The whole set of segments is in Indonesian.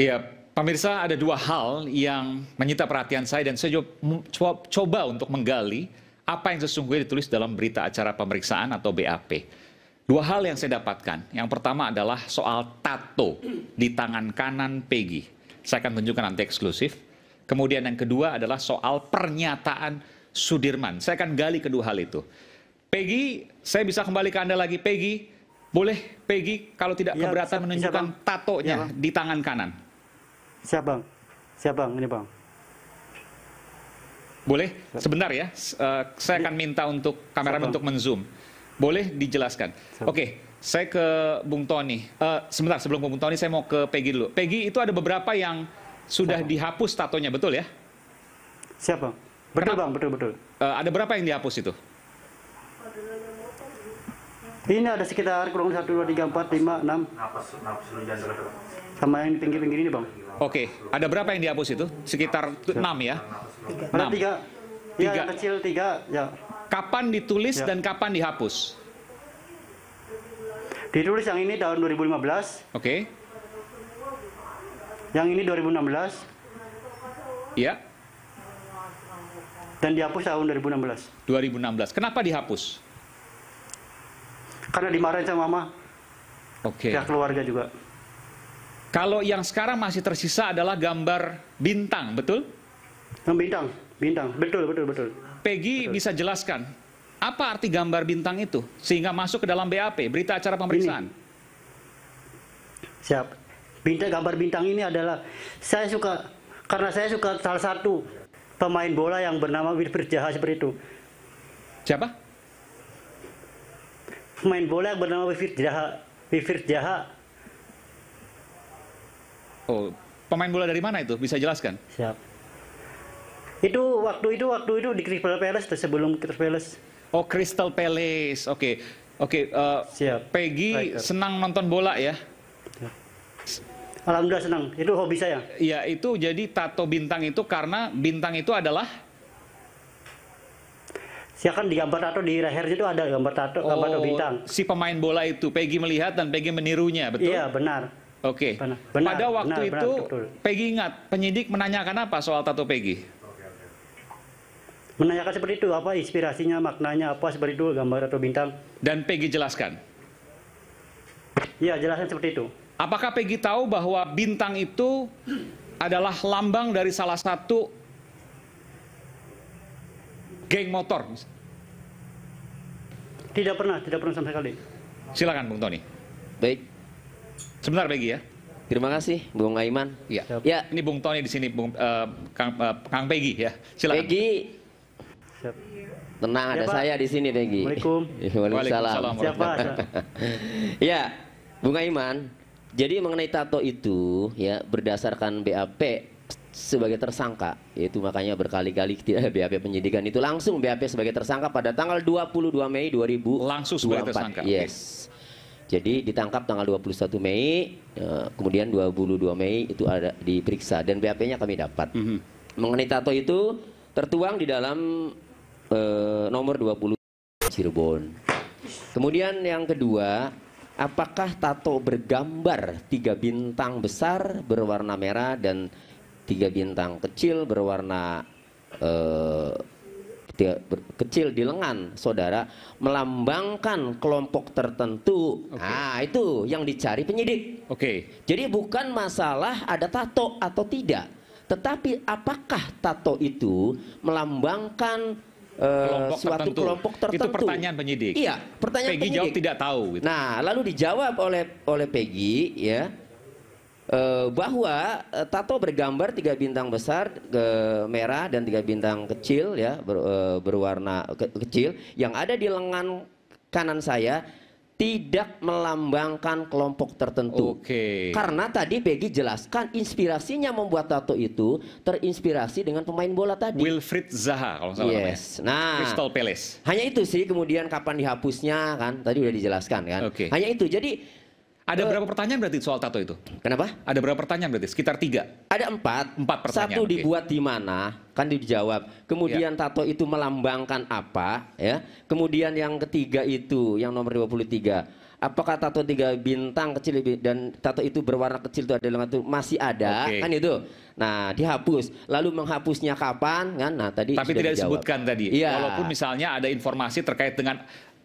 Iya, pemirsa ada dua hal yang menyita perhatian saya dan saya coba untuk menggali apa yang sesungguhnya ditulis dalam berita acara pemeriksaan atau BAP. Dua hal yang saya dapatkan. Yang pertama adalah soal tato di tangan kanan Peggy. Saya akan tunjukkan nanti eksklusif. Kemudian yang kedua adalah soal pernyataan Sudirman. Saya akan gali kedua hal itu. Peggy, saya bisa kembali ke Anda lagi. Peggy, boleh Peggy kalau tidak ya, keberatan menunjukkan bisa, tatonya ya, di tangan kanan. Siap bang, siap bang, ini bang. Boleh, sebentar ya. Eh, saya akan minta untuk kamera untuk menzoom. Boleh dijelaskan. Oke, Oke, saya ke Bung Tony. Uh, sebentar, sebelum ke Bung Tony, saya mau ke Peggy dulu. Peggy itu ada beberapa yang sudah siap, dihapus tatonya, betul ya? Siapa? bang. Betul Kenapa? bang, betul betul. Uh, ada berapa yang dihapus itu? Ini ada sekitar kurang satu dua tiga empat lima enam. Sama yang pinggir-pinggir ini bang. Oke, okay. ada berapa yang dihapus itu? Sekitar 6 ya? 6. Ada 3. Ya, 3. kecil 3, ya. Kapan ditulis ya. dan kapan dihapus? Ditulis yang ini tahun 2015. Oke. Okay. Yang ini 2016. Iya. Dan dihapus tahun 2016. 2016. Kenapa dihapus? Karena dimarahin sama mama. Oke. Okay. Ya keluarga juga. Kalau yang sekarang masih tersisa adalah gambar bintang, betul? Bintang, bintang, betul, betul, betul. Peggy betul. bisa jelaskan apa arti gambar bintang itu sehingga masuk ke dalam BAP berita acara pemeriksaan. Ini. Siap. Bintang gambar bintang ini adalah saya suka karena saya suka salah satu pemain bola yang bernama Wilfried Jaha seperti itu. Siapa? Pemain bola yang bernama Wilfried Jaha, Wilfried Jaha. Oh, pemain bola dari mana itu? Bisa jelaskan? Siap. Itu waktu itu waktu itu di Crystal Palace atau sebelum Crystal Palace? Oh, Crystal Palace. Oke. Okay. Oke, okay, uh, eh, Siap. Peggy Riker. senang nonton bola ya? ya? Alhamdulillah senang. Itu hobi saya. Iya, itu jadi tato bintang itu karena bintang itu adalah Ya kan di gambar tato di lehernya itu ada gambar tato, oh, gambar tato bintang. Si pemain bola itu Peggy melihat dan Peggy menirunya, betul? Iya, benar. Oke. Okay. Pada waktu benar, itu benar, Peggy ingat penyidik menanyakan apa soal tato Peggy? Menanyakan seperti itu apa inspirasinya, maknanya apa seperti itu gambar atau bintang. Dan Peggy jelaskan. Ya, jelaskan seperti itu. Apakah Peggy tahu bahwa bintang itu adalah lambang dari salah satu geng motor? Tidak pernah, tidak pernah sama sekali. Silakan Bung Tony. Baik, Sebentar lagi ya. Terima kasih, Bung Aiman. Ya. ya. Ini Bung Tony di sini, Bung uh, Kang, uh, Kang Pegi ya. Silakan. Pegi. Siap. Tenang, Siapa? ada iya, saya di sini, Pegi. Iya, waalaikumsalam. Waalaikumsalam. Siapa? ya, Bung Aiman. Jadi mengenai tato itu ya berdasarkan BAP sebagai tersangka, yaitu makanya berkali-kali tidak BAP penyidikan itu langsung BAP sebagai tersangka pada tanggal 22 Mei 2000. Langsung sebagai tersangka. Yes. Okay jadi ditangkap tanggal 21 Mei, ya, kemudian 22 Mei itu ada diperiksa dan BAP-nya kami dapat. Mm -hmm. Mengenai tato itu tertuang di dalam eh, nomor 20 Cirebon. Kemudian yang kedua, apakah tato bergambar tiga bintang besar berwarna merah dan tiga bintang kecil berwarna eh, di, kecil di lengan saudara melambangkan kelompok tertentu. Okay. Nah, itu yang dicari penyidik. Oke. Okay. Jadi bukan masalah ada tato atau tidak, tetapi apakah tato itu melambangkan eh, kelompok suatu tertentu. kelompok tertentu. Itu pertanyaan penyidik. Iya, pertanyaan Peggy penyidik. jawab tidak tahu. Gitu. Nah, lalu dijawab oleh oleh Peggy ya Eh, bahwa eh, tato bergambar tiga bintang besar ke merah dan tiga bintang kecil ya ber, eh, berwarna ke, kecil yang ada di lengan kanan saya tidak melambangkan kelompok tertentu. Oke. Okay. Karena tadi Peggy jelaskan inspirasinya membuat tato itu terinspirasi dengan pemain bola tadi. Wilfried Zaha kalau salah yes. namanya. Nah, Crystal Palace. Hanya itu sih kemudian kapan dihapusnya kan tadi udah dijelaskan kan. Okay. Hanya itu. Jadi ada eh, berapa pertanyaan berarti soal tato itu? Kenapa? Ada berapa pertanyaan berarti? Sekitar tiga. Ada empat. Empat pertanyaan. Satu dibuat di mana? Kan dijawab. Kemudian yeah. tato itu melambangkan apa? Ya. Kemudian yang ketiga itu, yang nomor 23. Apakah tato tiga bintang kecil dan tato itu berwarna kecil itu adalah itu masih ada okay. kan itu? Nah dihapus. Lalu menghapusnya kapan kan? Nah tadi. Tapi tidak dijawab. disebutkan tadi. Ya. Walaupun misalnya ada informasi terkait dengan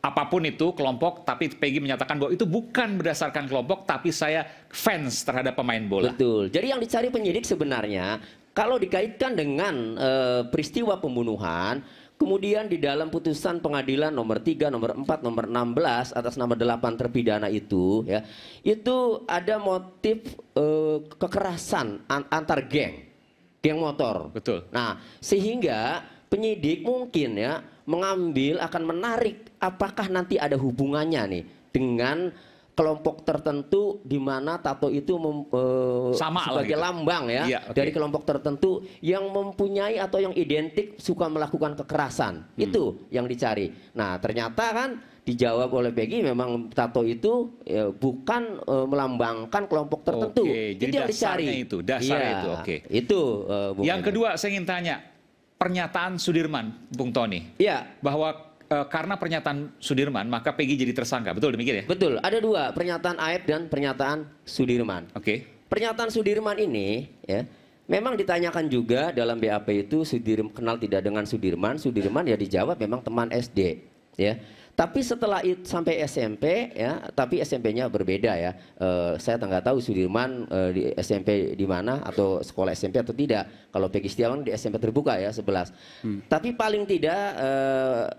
apapun itu kelompok tapi Peggy menyatakan bahwa itu bukan berdasarkan kelompok tapi saya fans terhadap pemain bola. Betul. Jadi yang dicari penyidik sebenarnya kalau dikaitkan dengan e, peristiwa pembunuhan Kemudian di dalam putusan pengadilan nomor 3, nomor 4, nomor 16 atas nomor 8 terpidana itu ya, itu ada motif e, kekerasan antar geng, geng motor. Betul. Nah, sehingga penyidik mungkin ya mengambil akan menarik apakah nanti ada hubungannya nih dengan kelompok tertentu di mana tato itu mem, e, sama sebagai gitu. lambang ya, ya okay. dari kelompok tertentu yang mempunyai atau yang identik suka melakukan kekerasan hmm. itu yang dicari. Nah ternyata kan dijawab oleh Peggy memang tato itu e, bukan e, melambangkan kelompok tertentu. Okay, jadi itu yang dicari. itu dasarnya itu. Iya, itu. Oke. Okay. Itu. E, yang kedua saya ingin tanya pernyataan Sudirman, Bung Tony. Iya. Bahwa e, karena pernyataan Sudirman maka Peggy jadi tersangka. Betul demikian ya? Betul. Ada dua, pernyataan Aep dan pernyataan Sudirman. Oke. Okay. Pernyataan Sudirman ini ya Memang ditanyakan juga dalam BAP itu Sudirman kenal tidak dengan Sudirman, Sudirman ya dijawab memang teman SD ya. Tapi setelah itu sampai SMP ya, tapi SMP-nya berbeda ya. E, saya nggak tahu Sudirman e, di SMP di mana atau sekolah SMP atau tidak. Kalau Peggy Setiawan di SMP terbuka ya sebelas. Hmm. Tapi paling tidak e,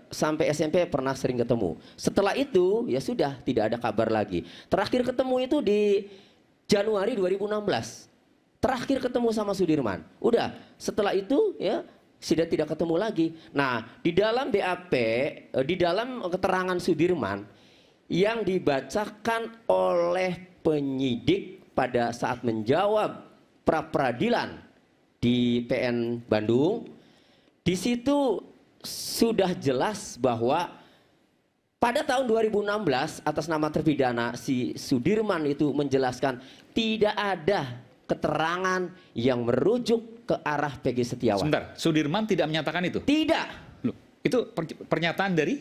sampai SMP pernah sering ketemu. Setelah itu ya sudah tidak ada kabar lagi. Terakhir ketemu itu di Januari 2016. Terakhir ketemu sama Sudirman. Udah, setelah itu ya sudah tidak ketemu lagi. Nah, di dalam BAP, eh, di dalam keterangan Sudirman yang dibacakan oleh penyidik pada saat menjawab pra peradilan di PN Bandung, di situ sudah jelas bahwa pada tahun 2016 atas nama terpidana si Sudirman itu menjelaskan tidak ada keterangan yang merujuk ke arah Peggy Setiawan. Sebentar, Sudirman tidak menyatakan itu? Tidak. Loh, itu per pernyataan dari?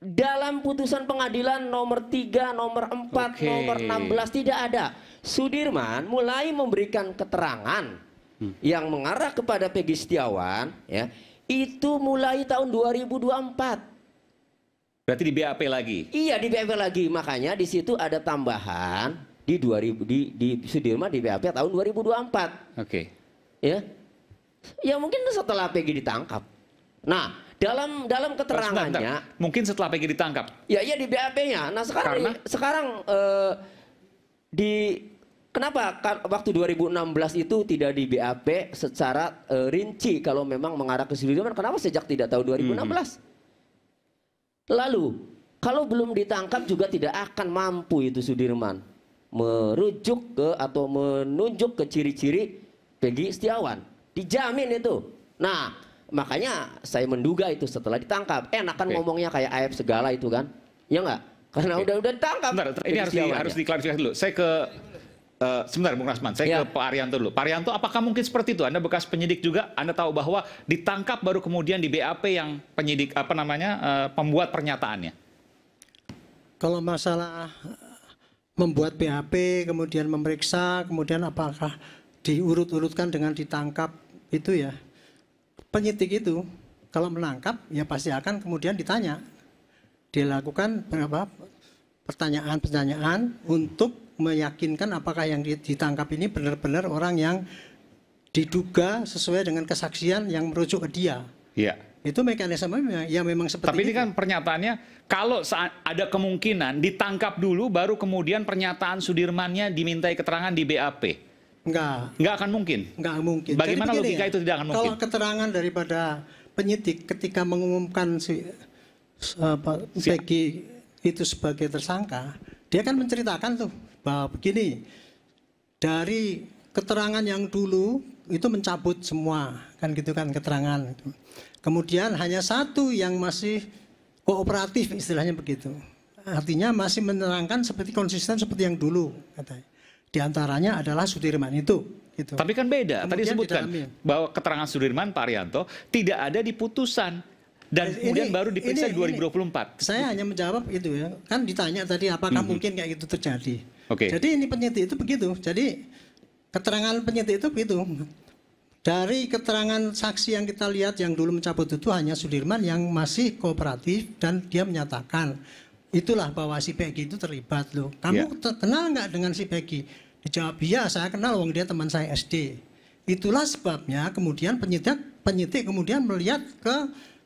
Dalam putusan pengadilan nomor 3, nomor 4, okay. nomor 16 tidak ada. Sudirman mulai memberikan keterangan hmm. yang mengarah kepada Peggy Setiawan ya, itu mulai tahun 2024. Berarti di BAP lagi? Iya di BAP lagi. Makanya di situ ada tambahan di 2000 di, di Sudirman di BAP tahun 2024. Oke. Okay ya ya mungkin setelah PG ditangkap nah dalam dalam keterangannya bentar, bentar. mungkin setelah PG ditangkap ya ya di BAP-nya nah sekarang Karena? sekarang eh, di Kenapa kan waktu 2016 itu tidak di BAP secara e, rinci kalau memang mengarah ke Sudirman? Kenapa sejak tidak tahun 2016? Hmm. Lalu kalau belum ditangkap juga tidak akan mampu itu Sudirman merujuk ke atau menunjuk ke ciri-ciri Peggy Setiawan. Dijamin itu. Nah, makanya saya menduga itu setelah ditangkap. Enak kan okay. ngomongnya kayak AF segala itu kan. Ya enggak? Karena okay. udah udah ditangkap. Bentar, ini harus di, harus ya. diklarifikasi dulu. Saya ke Uh, sebentar Bung Rasman, saya ya. ke Pak Arianto dulu. Pak Arianto, apakah mungkin seperti itu? Anda bekas penyidik juga, Anda tahu bahwa ditangkap baru kemudian di BAP yang penyidik apa namanya uh, pembuat pernyataannya. Kalau masalah eh, membuat BAP, kemudian memeriksa, kemudian apakah diurut-urutkan dengan ditangkap itu ya penyidik itu kalau menangkap ya pasti akan kemudian ditanya dilakukan berapa pertanyaan-pertanyaan untuk meyakinkan apakah yang ditangkap ini benar-benar orang yang diduga sesuai dengan kesaksian yang merujuk ke dia. Iya. ya Itu mekanisme yang memang seperti Tapi ini itu. kan pernyataannya kalau ada kemungkinan ditangkap dulu baru kemudian pernyataan Sudirmannya dimintai keterangan di BAP. Enggak. Enggak akan mungkin. Enggak mungkin. Bagaimana begini, logika ya, itu tidak akan mungkin? Kalau keterangan daripada penyidik ketika mengumumkan si Peggy itu sebagai tersangka, dia kan menceritakan tuh bahwa begini dari keterangan yang dulu itu mencabut semua kan gitu kan keterangan. Kemudian hanya satu yang masih kooperatif istilahnya begitu. Artinya masih menerangkan seperti konsisten seperti yang dulu katanya. Di antaranya adalah Sudirman itu. Gitu. Tapi kan beda. Kemudian Tadi disebutkan bahwa keterangan Sudirman Pak Arianto tidak ada di putusan dan ini, kemudian baru diperiksa ini, 2024. Ini, saya hanya menjawab itu ya. Kan ditanya tadi apakah mm -hmm. mungkin kayak gitu terjadi. Okay. Jadi ini penyidik itu begitu. Jadi keterangan penyidik itu begitu. Dari keterangan saksi yang kita lihat yang dulu mencabut itu hanya Sudirman yang masih kooperatif dan dia menyatakan itulah bahwa si Peggy itu terlibat loh. Kamu yeah. Iya. kenal nggak dengan si Peggy? Dijawab iya, saya kenal wong dia teman saya SD. Itulah sebabnya kemudian penyidik penyidik kemudian melihat ke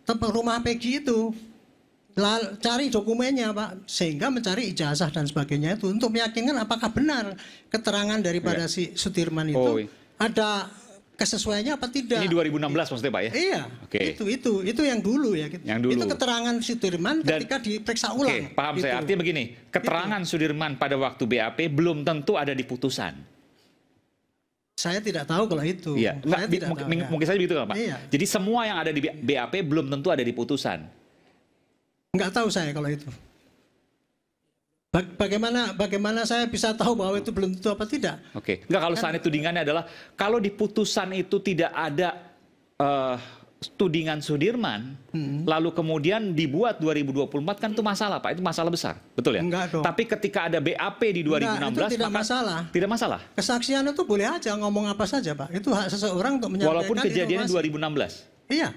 tempat rumah Peggy itu. Lalu, cari dokumennya Pak, sehingga mencari ijazah dan sebagainya itu untuk meyakinkan apakah benar keterangan daripada yeah. si Sudirman itu oh, ada kesesuaiannya apa tidak. Ini 2016 maksudnya Pak ya? Iya. Oke. Okay. Itu itu itu yang dulu ya. Gitu. Yang dulu. Itu keterangan Sudirman Dan, ketika diperiksa ulang. Oke, okay, paham gitu. saya. Artinya begini, keterangan gitu. Sudirman pada waktu BAP belum tentu ada di putusan. Saya tidak tahu kalau itu. Iya. Saya tidak mungkin, tahu, ya. saja begitu kan, Pak. Iya. Jadi semua yang ada di BAP belum tentu ada di putusan. Enggak tahu saya kalau itu. Bagaimana bagaimana saya bisa tahu bahwa itu belum tentu apa tidak? Oke, okay. enggak kalau saat itu kan- tudingannya adalah kalau di putusan itu tidak ada uh, tudingan Sudirman, hmm. lalu kemudian dibuat 2024 kan itu masalah Pak, itu masalah besar, betul ya? Enggak dong. Tapi ketika ada BAP di 2016 Enggak, itu tidak maka masalah. Tidak masalah. Kesaksian itu boleh aja ngomong apa saja Pak, itu hak seseorang untuk menyampaikan. Walaupun kejadiannya 2016. Iya,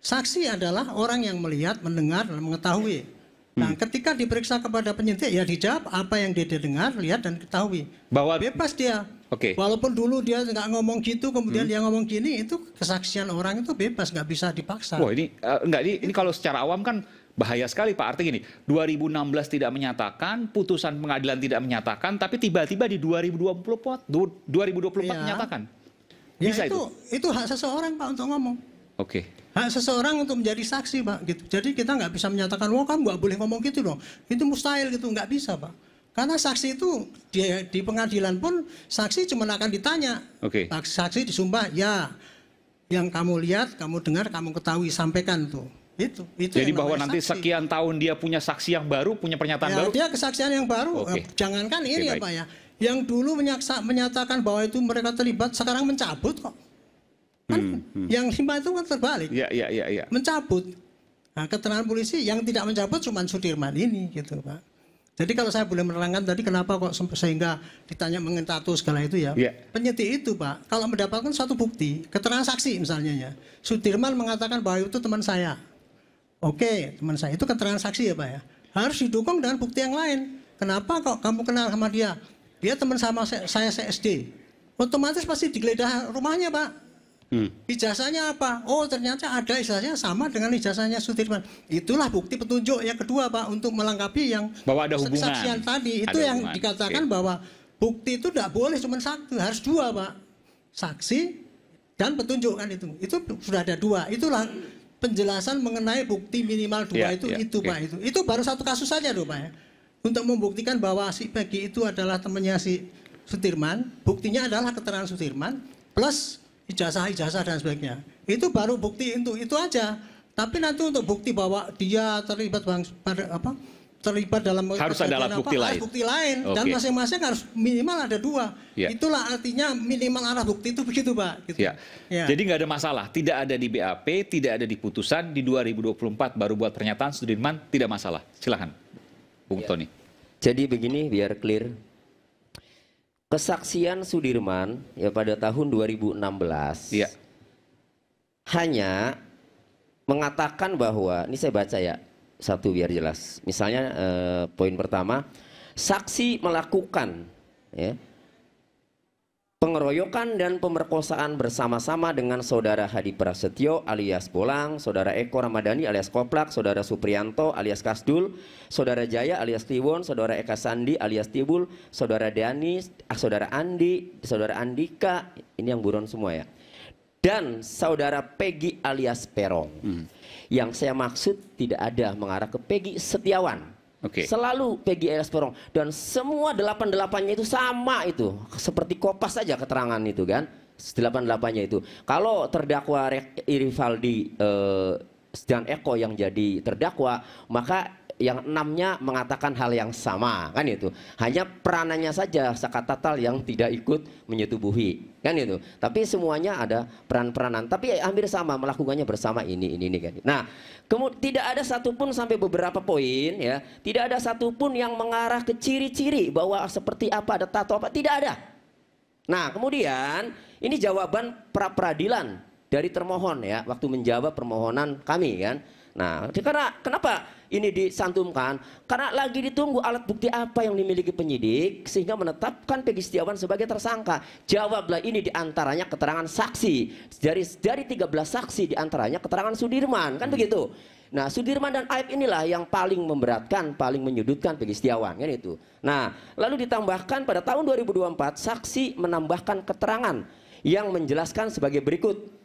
saksi adalah orang yang melihat, mendengar, dan mengetahui. Hmm. Nah, ketika diperiksa kepada penyidik ya dijawab apa yang dia dengar, lihat dan ketahui. Bahwa bebas dia. Oke. Okay. Walaupun dulu dia nggak ngomong gitu, kemudian hmm. dia ngomong gini, itu kesaksian orang itu bebas, nggak bisa dipaksa. Wah ini uh, nggak ini, ini kalau secara awam kan bahaya sekali Pak. Artinya gini, 2016 tidak menyatakan, putusan pengadilan tidak menyatakan, tapi tiba-tiba di 2024 2024 iya. ya. menyatakan. Bisa ya, itu, itu itu hak seseorang Pak untuk ngomong. Oke. Okay hak seseorang untuk menjadi saksi pak gitu jadi kita nggak bisa menyatakan wah oh, kamu nggak boleh ngomong gitu loh itu mustahil gitu nggak bisa pak karena saksi itu di, di pengadilan pun saksi cuma akan ditanya Oke. okay. saksi disumpah ya yang kamu lihat kamu dengar kamu ketahui sampaikan tuh itu, itu Jadi bahwa nanti saksi. sekian tahun dia punya saksi yang baru, punya pernyataan ya, baru. Dia kesaksian yang baru. Okay. Eh, jangankan ini okay, ya Pak ya. Yang dulu menyaksa, menyatakan bahwa itu mereka terlibat, sekarang mencabut kok. Kan hmm, hmm. yang lima itu kan terbalik. Ya, ya, ya, ya. Mencabut. Nah, keterangan polisi yang tidak mencabut cuma Sudirman ini gitu, Pak. Jadi kalau saya boleh menerangkan tadi kenapa kok sehingga ditanya mengenai tato segala itu ya. Yeah. Penyidik itu Pak, kalau mendapatkan satu bukti, keterangan saksi misalnya ya. Sudirman mengatakan bahwa itu teman saya. Oke, teman saya itu keterangan saksi ya Pak ya. Harus didukung dengan bukti yang lain. Kenapa kok kamu kenal sama dia? Dia teman sama saya, saya SD. Otomatis pasti digeledah rumahnya Pak. Hmm. Ijazahnya apa? Oh ternyata ada ijazahnya sama dengan ijazahnya Sudirman. Itulah bukti petunjuk yang kedua Pak untuk melengkapi yang bahwa ada hubungan. kesaksian tadi. Itu ada yang hubungan. dikatakan okay. bahwa bukti itu tidak boleh cuma satu, harus dua Pak. Saksi dan petunjuk kan itu. Itu sudah ada dua. Itulah penjelasan mengenai bukti minimal dua yeah, itu yeah, itu Pak itu. Itu baru satu kasus saja dong Pak ya. Untuk membuktikan bahwa si Peggy itu adalah temannya si Sudirman, buktinya adalah keterangan Sudirman plus ijazah, ijazah dan sebagainya. Itu baru bukti itu itu aja. Tapi nanti untuk bukti bahwa dia terlibat bang, apa terlibat dalam harus ada alat bukti apa, lain. Alat bukti lain okay. dan masing-masing harus minimal ada dua. Yeah. Itulah artinya minimal alat bukti itu begitu, Pak. Gitu. Yeah. Yeah. Jadi nggak ada masalah, tidak ada di BAP, tidak ada di putusan di 2024 baru buat pernyataan Sudirman tidak masalah. Silahkan, Bung yeah. Tony. Jadi begini biar clear. Kesaksian Sudirman ya pada tahun 2016 ya. hanya mengatakan bahwa ini saya baca ya satu biar jelas. Misalnya eh, poin pertama, saksi melakukan ya pengeroyokan dan pemerkosaan bersama-sama dengan saudara Hadi Prasetyo alias Bolang, saudara Eko Ramadhani alias Koplak, saudara Suprianto alias Kasdul, saudara Jaya alias Tiwon, saudara Eka Sandi alias Tibul, saudara Dani, ah, saudara Andi, saudara Andika, ini yang buron semua ya. Dan saudara Peggy alias Perong. Hmm. Yang saya maksud tidak ada mengarah ke Peggy Setiawan. Okay. Selalu Elias Porong dan semua delapan delapannya itu sama itu seperti kopas saja keterangan itu kan delapan delapannya itu. Kalau terdakwa Irivaldi eh, dan Eko yang jadi terdakwa maka yang enamnya mengatakan hal yang sama kan itu hanya peranannya saja sakatatal yang tidak ikut menyetubuhi kan itu tapi semuanya ada peran-peranan tapi hampir sama melakukannya bersama ini ini ini kan nah kemudian tidak ada satupun sampai beberapa poin ya tidak ada satupun yang mengarah ke ciri-ciri bahwa seperti apa ada tato apa tidak ada nah kemudian ini jawaban pra peradilan dari termohon ya waktu menjawab permohonan kami kan nah karena kenapa ini disantumkan karena lagi ditunggu alat bukti apa yang dimiliki penyidik sehingga menetapkan Pegi Setiawan sebagai tersangka. Jawablah ini diantaranya keterangan saksi dari dari 13 saksi diantaranya keterangan Sudirman kan hmm. begitu. Nah Sudirman dan Aib inilah yang paling memberatkan, paling menyudutkan Pegi Setiawan kan itu. Nah lalu ditambahkan pada tahun 2024 saksi menambahkan keterangan yang menjelaskan sebagai berikut.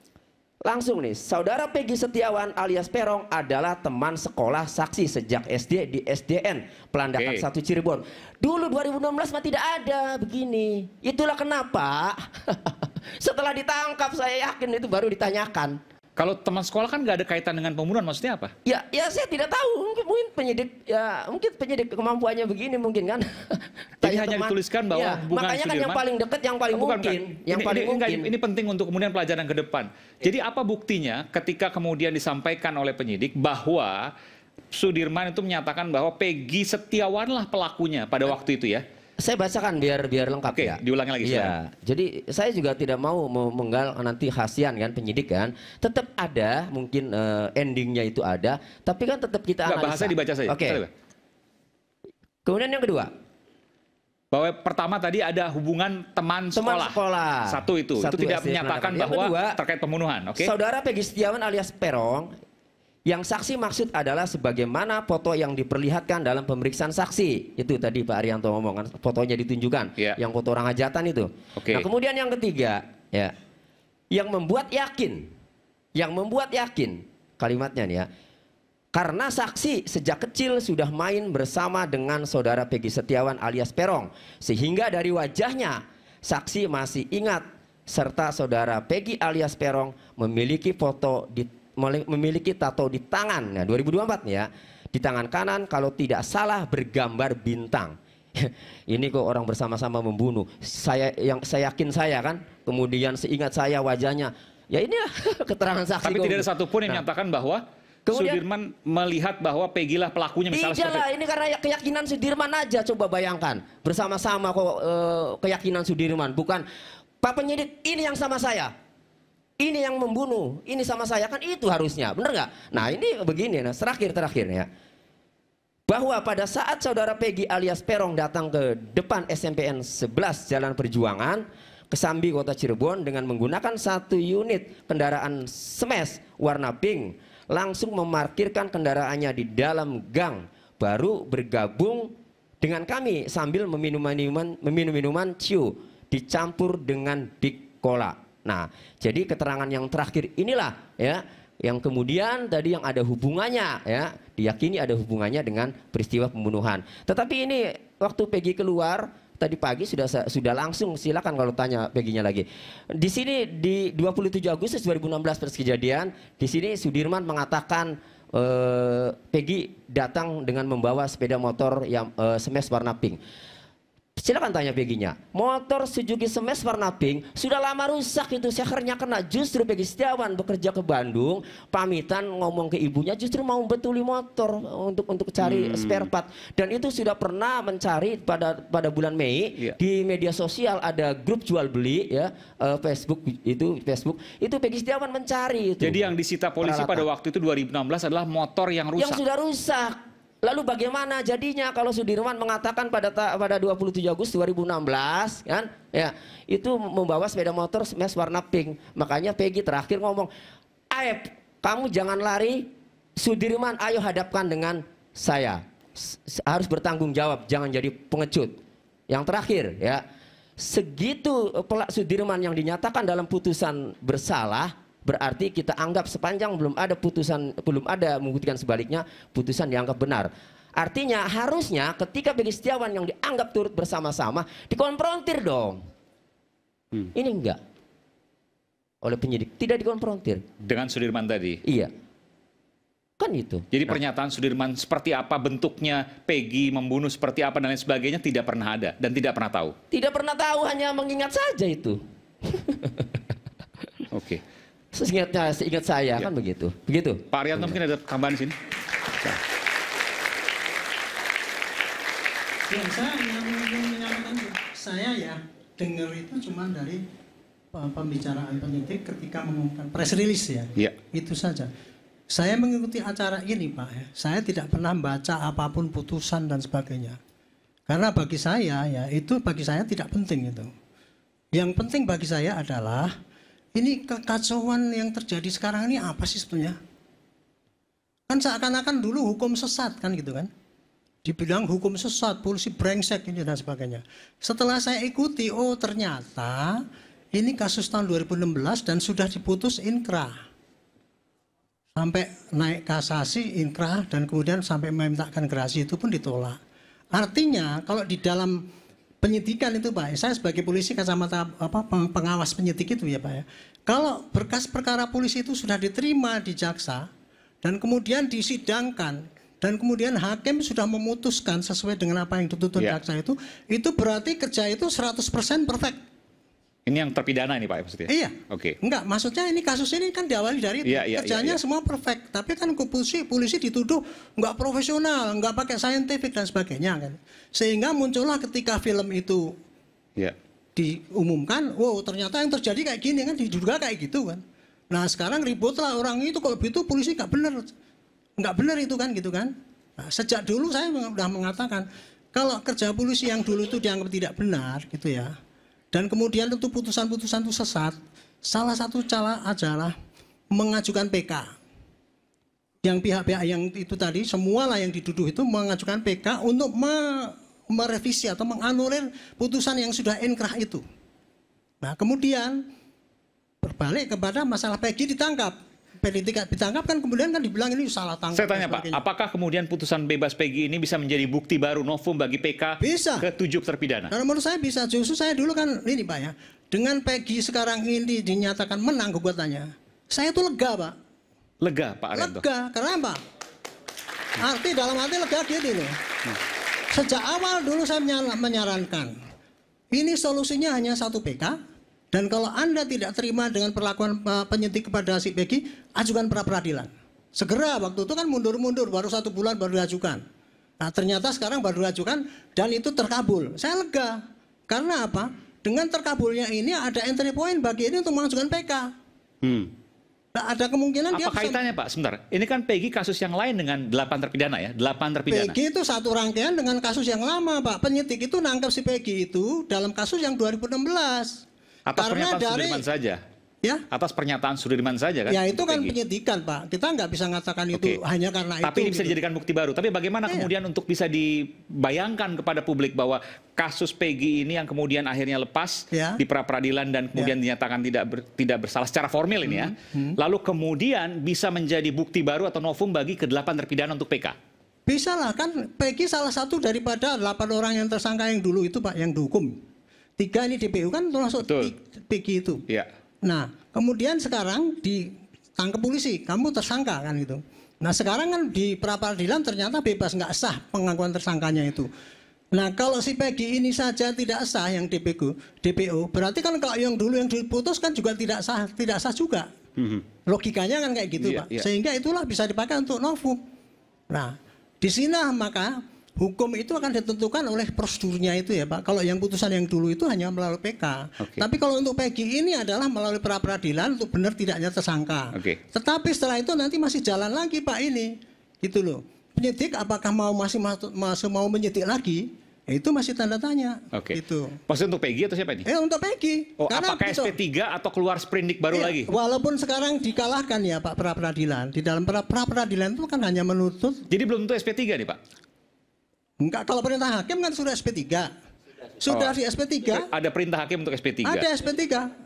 Langsung nih, saudara Peggy Setiawan alias Perong adalah teman sekolah saksi sejak SD di SDN Pelandakan okay. 1 Cirebon. Dulu 2016 mah tidak ada begini. Itulah kenapa setelah ditangkap saya yakin itu baru ditanyakan. Kalau teman sekolah kan nggak ada kaitan dengan pembunuhan, maksudnya apa? Ya, ya saya tidak tahu. Mungkin, mungkin penyidik, ya mungkin penyidik kemampuannya begini mungkin kan. Jadi hanya teman. dituliskan bahwa ya, bukan makanya kan Sudirman. kan yang paling dekat, yang paling bukan, mungkin, bukan. yang ini, paling ini, mungkin. Enggak, ini penting untuk kemudian pelajaran ke depan. Jadi apa buktinya ketika kemudian disampaikan oleh penyidik bahwa Sudirman itu menyatakan bahwa Peggy Setiawan lah pelakunya pada waktu itu ya. Saya bacakan biar biar lengkap Oke, ya. diulangi lagi. Iya. Jadi saya juga tidak mau menggal nanti khasian kan penyidik kan. Tetap ada mungkin uh, endingnya itu ada, tapi kan tetap kita Enggak, analisa. Bahasa dibaca saja. Oke. Okay. Kemudian yang kedua, bahwa pertama tadi ada hubungan teman, teman sekolah. Satu itu, Satu itu tidak menyatakan bahwa kedua, terkait pembunuhan. Oke. Okay? Saudara Pegi Setiawan alias Perong yang saksi maksud adalah sebagaimana foto yang diperlihatkan dalam pemeriksaan saksi. Itu tadi Pak Arianto ngomongkan fotonya ditunjukkan, ya. yang foto orang hajatan itu. Oke. Nah, kemudian yang ketiga, ya. Yang membuat yakin. Yang membuat yakin kalimatnya nih ya. Karena saksi sejak kecil sudah main bersama dengan saudara Peggy Setiawan alias Perong. Sehingga dari wajahnya saksi masih ingat serta saudara Peggy alias Perong memiliki foto di memiliki tato di tangan. ya 2024 ya. Di tangan kanan kalau tidak salah bergambar bintang. Ini kok orang bersama-sama membunuh. Saya yang saya yakin saya kan. Kemudian seingat saya wajahnya. Ya ini keterangan saksi. Tapi tidak ada satupun yang nah. menyatakan bahwa Kemudian, Sudirman melihat bahwa Peggy lah pelakunya misalnya Iya lah, ini karena ya- keyakinan Sudirman aja coba bayangkan. Bersama-sama kok e, keyakinan Sudirman, bukan Pak penyidik ini yang sama saya. Ini yang membunuh, ini sama saya kan itu harusnya, bener nggak? Nah ini begini, nah terakhir terakhir ya. Bahwa pada saat saudara Peggy alias Perong datang ke depan SMPN 11 Jalan Perjuangan, Kesambi Kota Cirebon dengan menggunakan satu unit kendaraan smash e warna pink langsung memarkirkan kendaraannya di dalam gang baru bergabung dengan kami sambil meminum minuman meminum minuman ciu dicampur dengan big cola Nah, jadi keterangan yang terakhir inilah ya yang kemudian tadi yang ada hubungannya ya diyakini ada hubungannya dengan peristiwa pembunuhan. Tetapi ini waktu Peggy keluar tadi pagi sudah sudah langsung silakan kalau tanya Peggy-nya lagi. Di sini di 27 Agustus 2016 pas kejadian di sini Sudirman mengatakan eh, Peggy datang dengan membawa sepeda motor yang eh, semes warna pink. Silakan tanya Peginya. Motor Suzuki Smash warna pink sudah lama rusak itu. Sekernya kena justru Pegi Setiawan bekerja ke Bandung, pamitan ngomong ke ibunya justru mau betuli motor untuk untuk cari hmm. spare part. Dan itu sudah pernah mencari pada pada bulan Mei yeah. di media sosial ada grup jual beli ya uh, Facebook itu Facebook itu Pegi Setiawan mencari itu. Jadi yang disita polisi peralatan. pada waktu itu 2016 adalah motor yang rusak. Yang sudah rusak Lalu bagaimana jadinya kalau Sudirman mengatakan pada pada 27 Agustus 2016 kan ya itu membawa sepeda motor mes warna pink. Makanya Peggy terakhir ngomong, "Aep, kamu jangan lari. Sudirman ayo hadapkan dengan saya. Harus bertanggung jawab, jangan jadi pengecut." Yang terakhir ya, segitu pelak Sudirman yang dinyatakan dalam putusan bersalah berarti kita anggap sepanjang belum ada putusan belum ada membuktikan sebaliknya putusan dianggap benar. Artinya harusnya ketika Begi Setiawan yang dianggap turut bersama-sama dikonfrontir dong. Hmm. Ini enggak oleh penyidik tidak dikonfrontir dengan Sudirman tadi. Iya. Kan itu. Jadi nah. pernyataan Sudirman seperti apa bentuknya, Peggy membunuh seperti apa dan lain sebagainya tidak pernah ada dan tidak pernah tahu. Tidak pernah tahu hanya mengingat saja itu. Seingat, eh, seingat saya ya. kan iya. begitu. Begitu. Pak Arianto mungkin ada tambahan sini. Biasa ya, yang menyampaikan saya ya dengar itu cuma dari eh, pembicaraan penyidik ketika mengumumkan press release ya. ya. Itu saja. Saya mengikuti acara ini Pak ya. Saya tidak pernah membaca apapun putusan dan sebagainya. Karena bagi saya ya itu bagi saya tidak penting itu. Yang penting bagi saya adalah ini kekacauan yang terjadi sekarang ini apa sih sebetulnya? Kan seakan-akan dulu hukum sesat kan gitu kan. Dibilang hukum sesat, polisi brengsek ini dan sebagainya. Setelah saya ikuti, oh ternyata ini kasus tahun 2016 dan sudah diputus inkrah. Sampai naik kasasi inkrah dan kemudian sampai memintakan gerasi itu pun ditolak. Artinya kalau di dalam penyidikan itu Pak. Saya sebagai polisi kacamata apa pengawas penyidik itu ya Pak ya. Kalau berkas perkara polisi itu sudah diterima di jaksa dan kemudian disidangkan dan kemudian hakim sudah memutuskan sesuai dengan apa yang dituntut yeah. jaksa itu, itu berarti kerja itu 100% perfect. Ini yang terpidana ini Pak ya, maksudnya? Iya. Oke. Okay. Enggak, maksudnya ini kasus ini kan diawali dari iya, iya, kerjanya iya, iya. semua perfect, tapi kan polisi polisi dituduh enggak profesional, enggak pakai saintifik dan sebagainya kan. Sehingga muncullah ketika film itu iya. diumumkan, wow ternyata yang terjadi kayak gini kan diduga kayak gitu kan. Nah sekarang ributlah orang itu kalau begitu polisi enggak benar, enggak benar itu kan gitu kan. Nah, sejak dulu saya sudah mengatakan kalau kerja polisi yang dulu itu dianggap tidak benar gitu ya dan kemudian tentu putusan-putusan itu sesat. Salah satu cara adalah mengajukan PK. Yang pihak-pihak yang itu tadi, semualah yang diduduh itu mengajukan PK untuk me merevisi atau menganulir putusan yang sudah inkrah itu. Nah kemudian berbalik kepada masalah PG ditangkap. PDT tidak ditangkap kan kemudian kan dibilang ini salah tangkap. Saya tanya Pak, apakah kemudian putusan bebas Peggy ini bisa menjadi bukti baru novum bagi PK bisa. ketujuh terpidana? Karena menurut saya bisa. Justru saya dulu kan ini Pak ya, dengan Peggy sekarang ini dinyatakan menang gugatannya, saya itu lega Pak. Lega Pak Arendo. Lega, karena apa? Arti dalam arti lega dia loh. Sejak awal dulu saya menyarankan, ini solusinya hanya satu PK, dan kalau Anda tidak terima dengan perlakuan eh, penyidik kepada si Peggy, ajukan pra peradilan. Segera waktu itu kan mundur-mundur, baru satu bulan baru diajukan. Nah ternyata sekarang baru diajukan dan itu terkabul. Saya lega. Karena apa? Dengan terkabulnya ini ada entry point bagi ini untuk mengajukan PK. Hmm. Nah, ada kemungkinan apa dia kaitannya bisa... Pak sebentar ini kan Peggy kasus yang lain dengan 8 terpidana ya 8 terpidana Peggy itu satu rangkaian dengan kasus yang lama Pak penyidik itu nangkap si Peggy itu dalam kasus yang 2016 Atas Karena pernyataan dari, Sudirman saja. Ya? Atas pernyataan Sudirman saja kan? Ya itu kan tinggi. penyidikan Pak. Kita nggak bisa mengatakan itu okay. hanya karena Tapi itu. Tapi ini bisa gitu. dijadikan bukti baru. Tapi bagaimana ya, kemudian ya. untuk bisa dibayangkan kepada publik bahwa kasus Peggy ini yang kemudian akhirnya lepas ya. di pra peradilan dan kemudian ya. dinyatakan tidak ber, tidak bersalah secara formal ini ya. Hmm. Hmm. Lalu kemudian bisa menjadi bukti baru atau novum bagi kedelapan terpidana untuk PK. Bisa lah kan Peggy salah satu daripada delapan orang yang tersangka yang dulu itu Pak yang dihukum tiga ini DPU kan termasuk PG itu. Ya. Nah, kemudian sekarang ditangkap polisi, kamu tersangka kan gitu. Nah, sekarang kan di pra peradilan ternyata bebas nggak sah pengakuan tersangkanya itu. Nah, kalau si Peggy ini saja tidak sah yang DPU, DPO, berarti kan kalau yang dulu yang diputus kan juga tidak sah, tidak sah juga. Mhm. Logikanya kan kayak gitu, ya, Pak. Ya. Sehingga itulah bisa dipakai untuk Novu. Nah, di sini maka hukum itu akan ditentukan oleh prosedurnya itu ya Pak. Kalau yang putusan yang dulu itu hanya melalui PK. Okay. Tapi kalau untuk PG ini adalah melalui pra peradilan untuk benar tidaknya tersangka. Okay. Tetapi setelah itu nanti masih jalan lagi Pak ini. Gitu loh. Penyidik apakah mau masih masih mau menyidik lagi? Ya itu masih tanda tanya. Oke. Okay. Itu. Pasti untuk PG atau siapa ini? Eh untuk PG. Oh, Karena apakah gitu, SP3 atau keluar sprindik baru iya, lagi? Walaupun sekarang dikalahkan ya Pak pra peradilan. Di dalam pra, pra peradilan itu kan hanya menuntut. Jadi belum tentu SP3 nih Pak. Enggak, kalau perintah hakim kan sudah SP3. Sudah oh. di SP3. Ada perintah hakim untuk SP3. Ada SP3.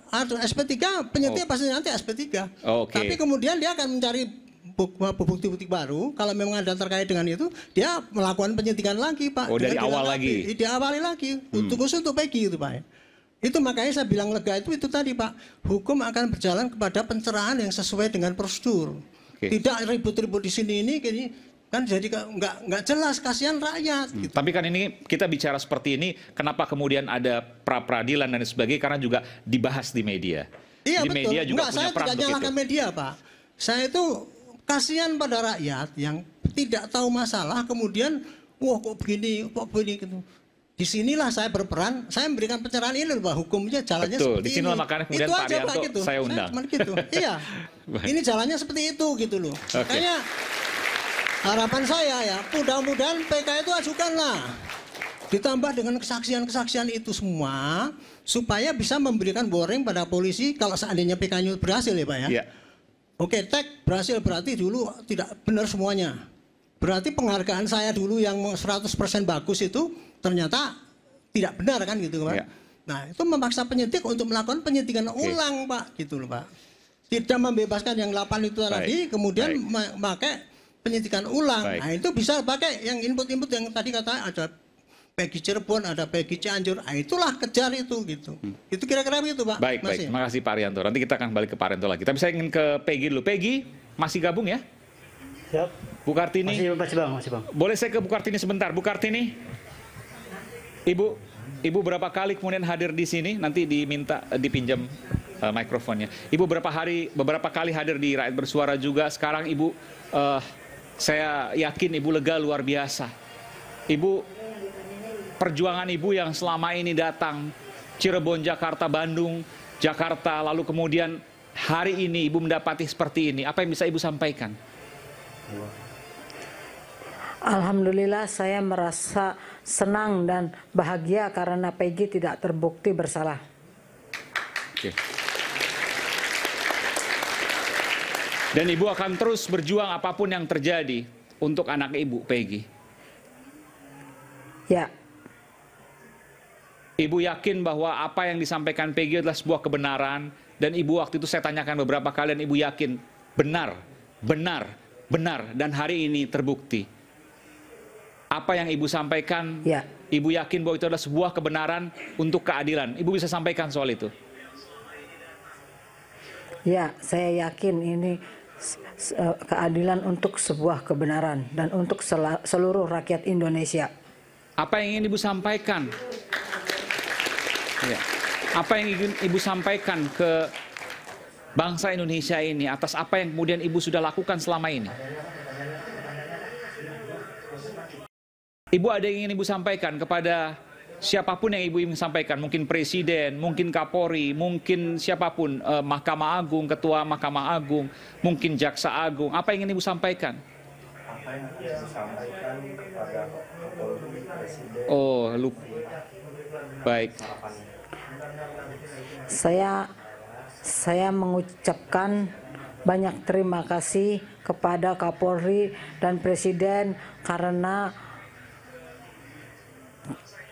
Ada SP3, penyetia oh. pasti nanti SP3. Oh, okay. Tapi kemudian dia akan mencari bukti-bukti baru kalau memang ada terkait dengan itu dia melakukan penyelidikan lagi pak oh, dari awal lagi. lagi iya, awali lagi hmm. untuk khusus untuk Peggy itu pak ya. itu makanya saya bilang lega itu itu tadi pak hukum akan berjalan kepada pencerahan yang sesuai dengan prosedur okay. tidak ribut-ribut di sini ini gini kan jadi nggak nggak jelas kasihan rakyat. Hmm, gitu. Tapi kan ini kita bicara seperti ini, kenapa kemudian ada pra peradilan dan sebagainya karena juga dibahas di media. Iya di betul. media juga nggak punya saya tidak nyalahkan media pak. Saya itu kasihan pada rakyat yang tidak tahu masalah kemudian wah kok begini kok begini gitu. sinilah saya berperan, saya memberikan pencerahan ini bahwa hukumnya jalannya Betul, seperti di sini ini. makanya kemudian itu aja, Pak, gitu. saya undang. Saya gitu. iya, ini jalannya seperti itu gitu loh. Okay. Kayaknya Harapan saya ya, mudah-mudahan PK itu ajukan lah. Ditambah dengan kesaksian-kesaksian itu semua, supaya bisa memberikan boring pada polisi kalau seandainya PK-nya berhasil ya Pak ya. ya. Oke, tag berhasil berarti dulu tidak benar semuanya. Berarti penghargaan saya dulu yang 100% bagus itu ternyata tidak benar kan gitu Pak. Ya. Nah, itu memaksa penyidik untuk melakukan penyidikan Oke. ulang Pak, gitu loh Pak. Tidak membebaskan yang 8 itu lagi, tadi, kemudian memakai penyidikan ulang. Baik. Nah itu bisa pakai yang input-input yang tadi kata ada Peggy Cirebon, ada Peggy Cianjur. Nah, itulah kejar itu gitu. Hmm. Itu kira-kira begitu, Pak. Baik, Masih. baik. Terima kasih Pak Rianto. Nanti kita akan balik ke Pak Rianto lagi. Tapi saya ingin ke Peggy dulu. Peggy masih gabung ya? Siap. Bu Kartini. Masih, masih Bang, masih Bang. Boleh saya ke Bu Kartini sebentar? Bu Kartini. Ibu, Ibu berapa kali kemudian hadir di sini? Nanti diminta dipinjam uh, mikrofonnya. Ibu berapa hari beberapa kali hadir di Rakyat Bersuara juga. Sekarang Ibu uh, saya yakin Ibu lega luar biasa. Ibu, perjuangan Ibu yang selama ini datang, Cirebon, Jakarta, Bandung, Jakarta, lalu kemudian hari ini Ibu mendapati seperti ini. Apa yang bisa Ibu sampaikan? Alhamdulillah saya merasa senang dan bahagia karena Peggy tidak terbukti bersalah. Okay. Dan ibu akan terus berjuang apapun yang terjadi untuk anak ibu, Peggy. Ya. Ibu yakin bahwa apa yang disampaikan Peggy adalah sebuah kebenaran. Dan ibu waktu itu saya tanyakan beberapa kali dan ibu yakin benar, benar, benar. Dan hari ini terbukti. Apa yang ibu sampaikan, ya. ibu yakin bahwa itu adalah sebuah kebenaran untuk keadilan. Ibu bisa sampaikan soal itu. Ya, saya yakin ini Eh, keadilan untuk sebuah kebenaran dan untuk seluruh rakyat Indonesia. Apa yang ingin Ibu sampaikan? Ya. Apa yang ingin Ibu sampaikan ke bangsa Indonesia ini atas apa yang kemudian Ibu sudah lakukan selama ini? Ibu ada yang ingin Ibu sampaikan kepada siapapun yang ibu ingin sampaikan, mungkin presiden, mungkin kapolri, mungkin siapapun eh, Mahkamah Agung, ketua Mahkamah Agung, mungkin jaksa agung, apa yang ingin ibu sampaikan? Apa yang ingin sampaikan kepada kapolri, presiden? Oh, lu baik. Saya saya mengucapkan banyak terima kasih kepada Kapolri dan Presiden karena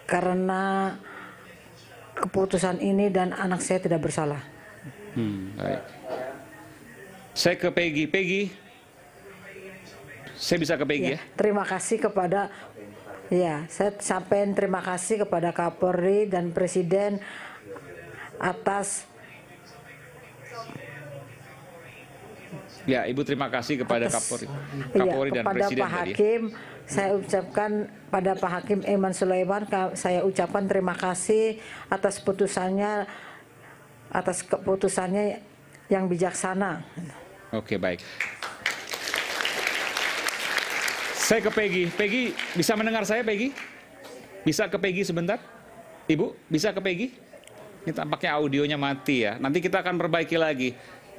karena keputusan ini dan anak saya tidak bersalah. Hmm, baik. Saya ke Peggy. Peggy, saya bisa ke Peggy ya. ya? Terima kasih kepada ya, saya sampaikan terima kasih kepada Kapolri dan Presiden atas Ya, Ibu terima kasih kepada atas, Kapolri, iya, Kapolri ya, dan kepada Presiden Pak ya. Hakim, tadi. Saya ucapkan pada Pak Hakim Eman Sulaiman, saya ucapkan terima kasih atas putusannya, atas keputusannya yang bijaksana. Oke, baik. Saya ke Peggy. Peggy, bisa mendengar saya Peggy? Bisa ke Peggy sebentar? Ibu, bisa ke Peggy? Ini tampaknya audionya mati ya. Nanti kita akan perbaiki lagi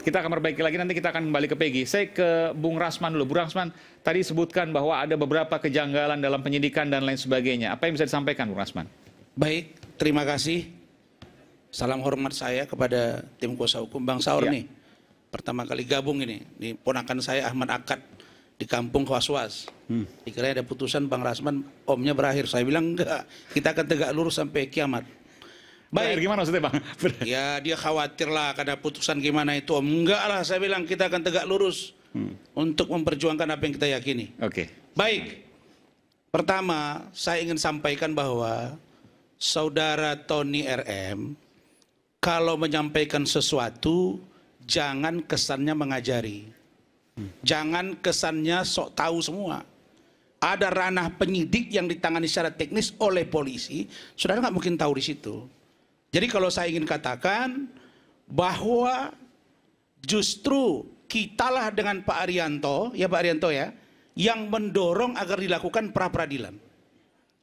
kita akan perbaiki lagi nanti kita akan kembali ke Peggy. Saya ke Bung Rasman dulu. Bung Rasman tadi sebutkan bahwa ada beberapa kejanggalan dalam penyidikan dan lain sebagainya. Apa yang bisa disampaikan Bung Rasman? Baik, terima kasih. Salam hormat saya kepada tim kuasa hukum Bang Saur ya. nih. Pertama kali gabung ini, di ponakan saya Ahmad Akad di kampung kwaswas. Hmm. Dikira ada putusan Bang Rasman, omnya berakhir. Saya bilang enggak, kita akan tegak lurus sampai kiamat. Baik. Baik. gimana maksudnya Bang? ya dia khawatir lah karena putusan gimana itu. Enggak lah saya bilang kita akan tegak lurus hmm. untuk memperjuangkan apa yang kita yakini. Oke. Okay. Baik. Pertama saya ingin sampaikan bahwa saudara Tony RM kalau menyampaikan sesuatu jangan kesannya mengajari. Hmm. Jangan kesannya sok tahu semua ada ranah penyidik yang ditangani secara teknis oleh polisi, saudara nggak mungkin tahu di situ. Jadi kalau saya ingin katakan bahwa justru kitalah dengan Pak Arianto, ya Pak Arianto ya, yang mendorong agar dilakukan pra peradilan.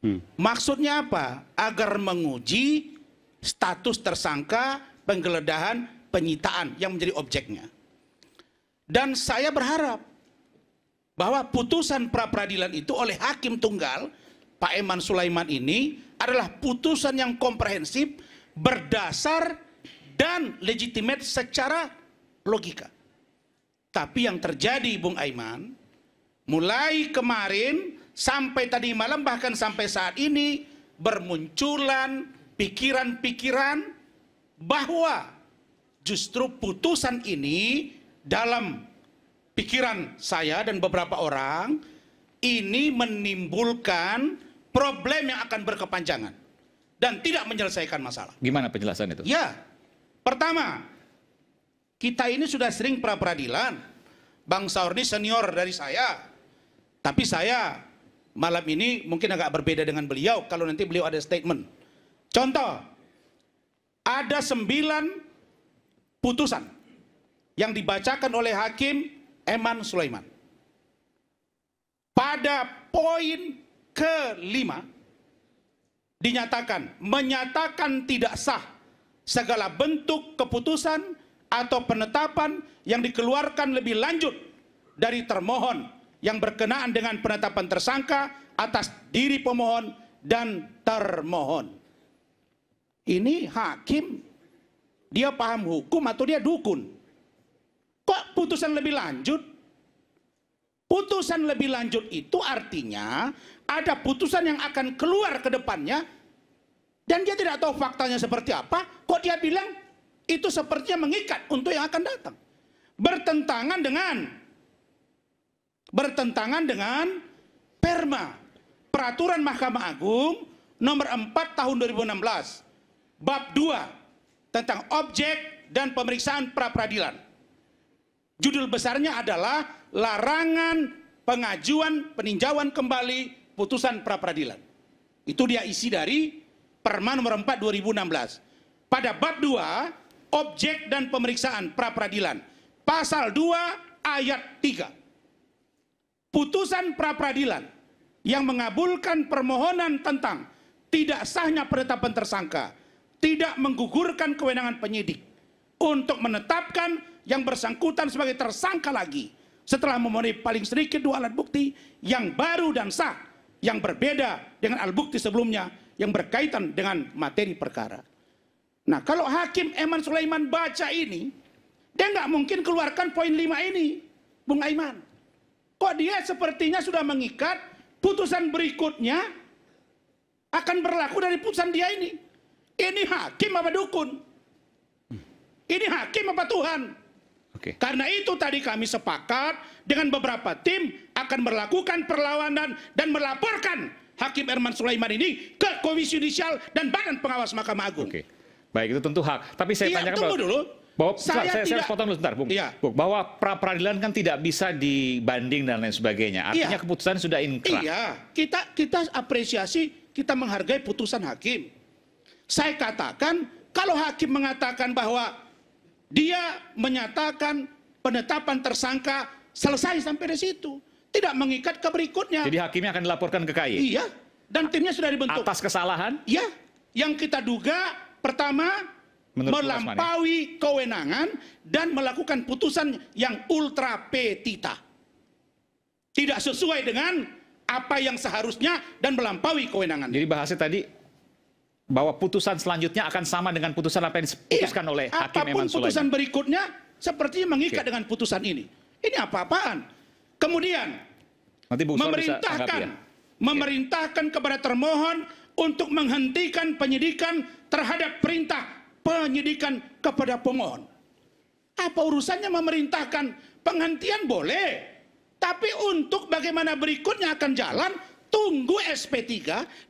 Hmm. Maksudnya apa? Agar menguji status tersangka, penggeledahan, penyitaan yang menjadi objeknya. Dan saya berharap bahwa putusan pra peradilan itu oleh hakim tunggal Pak Eman Sulaiman ini adalah putusan yang komprehensif berdasar dan legitimate secara logika. Tapi yang terjadi Bung Aiman, mulai kemarin sampai tadi malam bahkan sampai saat ini bermunculan pikiran-pikiran bahwa justru putusan ini dalam pikiran saya dan beberapa orang ini menimbulkan problem yang akan berkepanjangan dan tidak menyelesaikan masalah. Gimana penjelasan itu? Ya, pertama, kita ini sudah sering pra peradilan. Bang Saur senior dari saya, tapi saya malam ini mungkin agak berbeda dengan beliau kalau nanti beliau ada statement. Contoh, ada sembilan putusan yang dibacakan oleh Hakim Eman Sulaiman. Pada poin kelima, dinyatakan menyatakan tidak sah segala bentuk keputusan atau penetapan yang dikeluarkan lebih lanjut dari termohon yang berkenaan dengan penetapan tersangka atas diri pemohon dan termohon. Ini hakim dia paham hukum atau dia dukun? Kok putusan lebih lanjut? Putusan lebih lanjut itu artinya ada putusan yang akan keluar ke depannya dan dia tidak tahu faktanya seperti apa, kok dia bilang itu sepertinya mengikat untuk yang akan datang. Bertentangan dengan bertentangan dengan perma peraturan Mahkamah Agung nomor 4 tahun 2016 bab 2 tentang objek dan pemeriksaan pra peradilan. Judul besarnya adalah larangan pengajuan peninjauan kembali putusan pra peradilan. Itu dia isi dari Perma nomor 4 2016. Pada bab 2, objek dan pemeriksaan pra peradilan. Pasal 2 ayat 3. Putusan pra peradilan yang mengabulkan permohonan tentang tidak sahnya penetapan tersangka, tidak menggugurkan kewenangan penyidik untuk menetapkan yang bersangkutan sebagai tersangka lagi setelah memenuhi paling sedikit dua alat bukti yang baru dan sah yang berbeda dengan alat bukti sebelumnya yang berkaitan dengan materi perkara. Nah kalau Hakim Eman Sulaiman baca ini, dia nggak mungkin keluarkan poin lima ini, Bung Aiman. Kok dia sepertinya sudah mengikat putusan berikutnya akan berlaku dari putusan dia ini. Ini hakim apa dukun? Ini hakim apa Tuhan? Okay. Karena itu tadi kami sepakat dengan beberapa tim akan melakukan perlawanan dan melaporkan Hakim Erman Sulaiman ini ke Komisi Yudisial dan Badan Pengawas Mahkamah Agung. Oke. Baik, itu tentu hak. Tapi saya iya, tanyakan tunggu dulu. Bahwa, saya, saya, tidak, saya potong dulu sebentar, Bung. Iya. Bung. Bahwa pra peradilan kan tidak bisa dibanding dan lain sebagainya. Iya. Artinya iya. keputusan sudah inkrah. Iya, kita kita apresiasi, kita menghargai putusan hakim. Saya katakan kalau hakim mengatakan bahwa dia menyatakan penetapan tersangka selesai sampai di situ, tidak mengikat ke berikutnya. Jadi hakimnya akan dilaporkan ke kai? Iya. Dan timnya sudah dibentuk. Atas kesalahan? Ya, yang kita duga pertama Menurut melampaui kewenangan dan melakukan putusan yang ultra petita. Tidak sesuai dengan apa yang seharusnya dan melampaui kewenangan. Jadi bahasnya tadi bahwa putusan selanjutnya akan sama dengan putusan apa yang iya, diputuskan iya, oleh Hakim Eman Sulaiman. Apapun putusan berikutnya sepertinya mengikat okay. dengan putusan ini. Ini apa-apaan. Kemudian Nanti memerintahkan bisa memerintahkan kepada termohon untuk menghentikan penyidikan terhadap perintah penyidikan kepada pemohon. Apa urusannya memerintahkan penghentian boleh, tapi untuk bagaimana berikutnya akan jalan tunggu SP3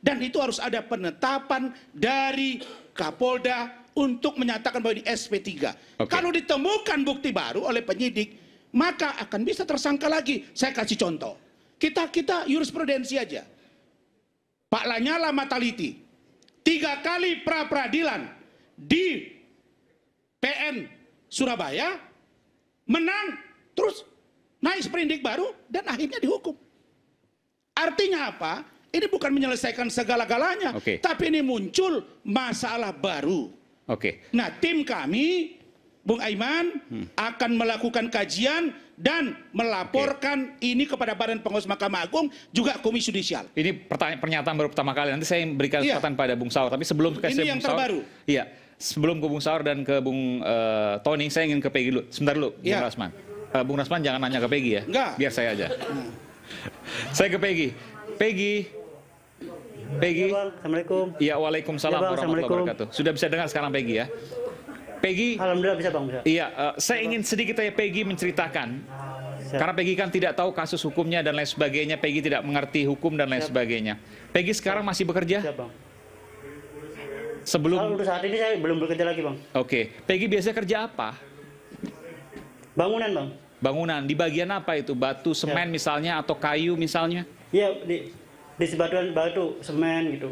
dan itu harus ada penetapan dari Kapolda untuk menyatakan bahwa ini SP3. Okay. Kalau ditemukan bukti baru oleh penyidik, maka akan bisa tersangka lagi. Saya kasih contoh. Kita kita jurisprudensi aja. Pak Lanyala Mataliti tiga kali pra peradilan di PN Surabaya menang terus naik seperindik baru dan akhirnya dihukum. Artinya apa? Ini bukan menyelesaikan segala-galanya, okay. tapi ini muncul masalah baru. Oke. Okay. Nah, tim kami Bung Aiman hmm. akan melakukan kajian dan melaporkan okay. ini kepada Badan Pengawas Mahkamah Agung juga Komisi Yudisial. Ini pertanyaan pernyataan baru pertama kali. Nanti saya berikan iya. kesempatan pada Bung Saur. Tapi sebelum ke Bung yang terbaru. Saur, iya. Sebelum ke Bung Saur dan ke Bung uh, Tony, saya ingin ke Peggy dulu. Sebentar dulu, iya. Bung Rasman. Uh, Bung Rasman jangan nanya ke Peggy ya. Enggak. Biar saya aja. Hmm. saya ke Peggy. Peggy, Peggy. Ya, Assalamualaikum. Iya, waalaikumsalam ya, bang. warahmatullahi Sudah bisa dengar sekarang Peggy ya. Peggy. Alhamdulillah bisa Bang. Bisa. Iya, uh, saya ingin sedikit ya Peggy menceritakan. Siap. Karena Peggy kan tidak tahu kasus hukumnya dan lain sebagainya. Peggy tidak mengerti hukum dan lain Siap. sebagainya. Peggy sekarang masih bekerja? Siap, Bang. Sebelum Kalau untuk saat ini saya belum bekerja lagi, Bang. Oke. Okay. Peggy biasanya kerja apa? Bangunan, Bang. Bangunan di bagian apa itu? Batu, semen misalnya atau kayu misalnya? Iya, di di sebatuan batu, semen gitu.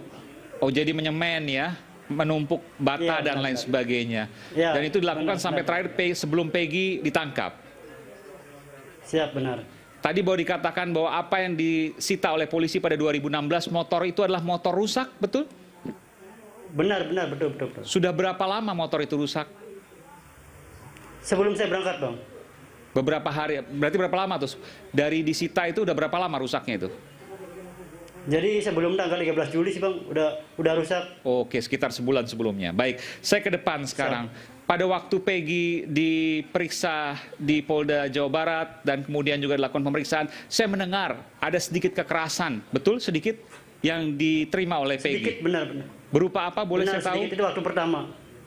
Oh, jadi menyemen ya menumpuk bata ya, dan lain sebagainya. Ya, dan itu dilakukan benar, sampai benar. terakhir pe, sebelum Peggy ditangkap. Siap benar. Tadi bahwa dikatakan bahwa apa yang disita oleh polisi pada 2016 motor itu adalah motor rusak, betul? Benar, benar, betul, betul, betul. Sudah berapa lama motor itu rusak? Sebelum saya berangkat, Bang. Beberapa hari, berarti berapa lama tuh? Dari disita itu udah berapa lama rusaknya itu? Jadi sebelum tanggal 13 Juli sih Bang udah udah rusak. Oke, sekitar sebulan sebelumnya. Baik, saya ke depan sekarang. Pada waktu Peggy diperiksa di Polda Jawa Barat dan kemudian juga dilakukan pemeriksaan, saya mendengar ada sedikit kekerasan, betul sedikit yang diterima oleh Peggy. Sedikit benar benar. Berupa apa boleh benar, saya tahu? Sedikit itu waktu pertama.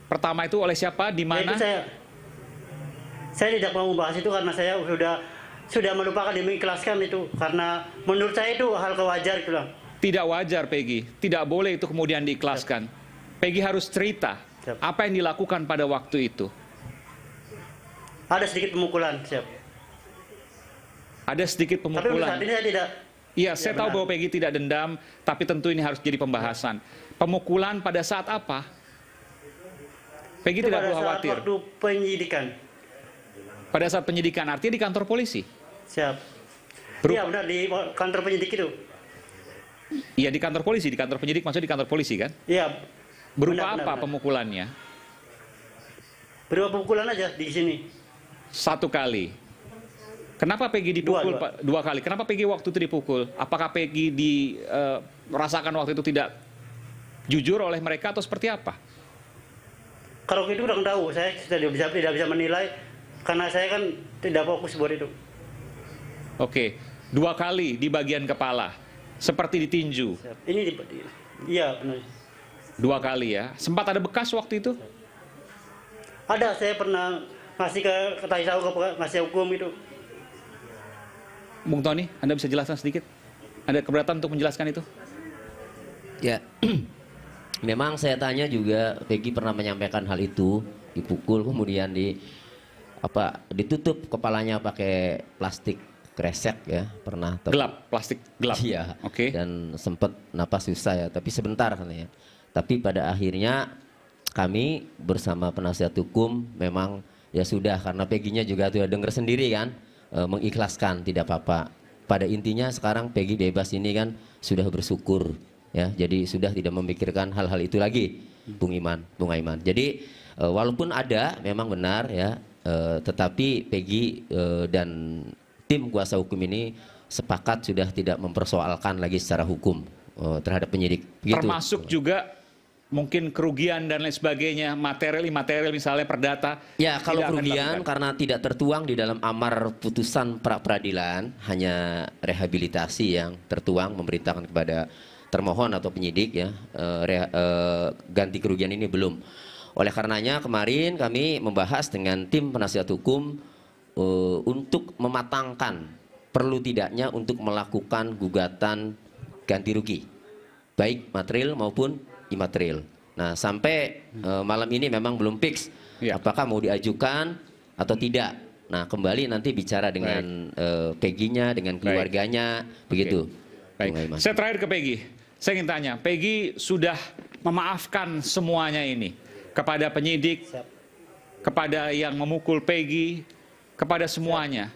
Pertama itu oleh siapa? Di mana? Ya, saya saya tidak mau membahas itu karena saya sudah sudah melupakan dan mengikhlaskan itu karena menurut saya itu hal kewajar gitu Tidak wajar Peggy, tidak boleh itu kemudian diikhlaskan. Peggy harus cerita siap. apa yang dilakukan pada waktu itu. Ada sedikit pemukulan, siap. Ada sedikit pemukulan. Tapi saat ini saya tidak. Iya, saya benar. tahu bahwa Peggy tidak dendam, tapi tentu ini harus jadi pembahasan. Pemukulan pada saat apa? Peggy itu tidak perlu khawatir. Pada saat penyidikan. Pada saat penyidikan, artinya di kantor polisi. Siap. Iya benar di kantor penyidik itu. Iya di kantor polisi, di kantor penyidik maksudnya di kantor polisi kan? Iya. Berupa benar, apa benar. pemukulannya? Berupa pemukulan aja di sini. Satu kali. Kenapa Peggy dipukul dua, dua. dua kali? Kenapa Peggy waktu itu dipukul? Apakah Peggy dirasakan eh, uh, waktu itu tidak jujur oleh mereka atau seperti apa? Kalau itu kurang tahu, saya tidak bisa tidak bisa menilai karena saya kan tidak fokus buat itu. Oke, dua kali di bagian kepala, seperti ditinju. Ini di, iya benar. Dua kali ya. Sempat ada bekas waktu itu? Ada, saya pernah ngasih ke ketahui saya ke ngasih hukum itu. Bung Tony, Anda bisa jelaskan sedikit? Ada keberatan untuk menjelaskan itu? Ya, memang saya tanya juga Peggy pernah menyampaikan hal itu dipukul kemudian di apa ditutup kepalanya pakai plastik kresek ya pernah ter gelap plastik gelap iya oke okay. dan sempat napas susah ya tapi sebentar ya tapi pada akhirnya kami bersama penasihat hukum memang ya sudah karena Peggy-nya juga sudah ya dengar sendiri kan e, mengikhlaskan tidak apa-apa pada intinya sekarang Peggy bebas ini kan sudah bersyukur ya jadi sudah tidak memikirkan hal-hal itu lagi Bung Iman Bung Aiman jadi e, walaupun ada memang benar ya e, tetapi Peggy e, dan tim kuasa hukum ini sepakat sudah tidak mempersoalkan lagi secara hukum uh, terhadap penyidik. Begitu. Termasuk juga mungkin kerugian dan lain sebagainya, material imaterial misalnya perdata. Ya, kalau kerugian karena tidak tertuang di dalam amar putusan pra peradilan, hanya rehabilitasi yang tertuang memberitakan kepada termohon atau penyidik ya, uh, eh, re, eh, ganti kerugian ini belum. Oleh karenanya kemarin kami membahas dengan tim penasihat hukum uh, untuk mematangkan perlu tidaknya untuk melakukan gugatan ganti rugi baik material maupun imaterial. Nah, sampai uh, malam ini memang belum fix ya. apakah mau diajukan atau tidak. Nah, kembali nanti bicara dengan uh, Peggy-nya, dengan keluarganya, baik. begitu. Baik. Baik. Saya terakhir ke Peggy. Saya ingin tanya, Peggy sudah memaafkan semuanya ini kepada penyidik, kepada yang memukul Peggy, kepada semuanya.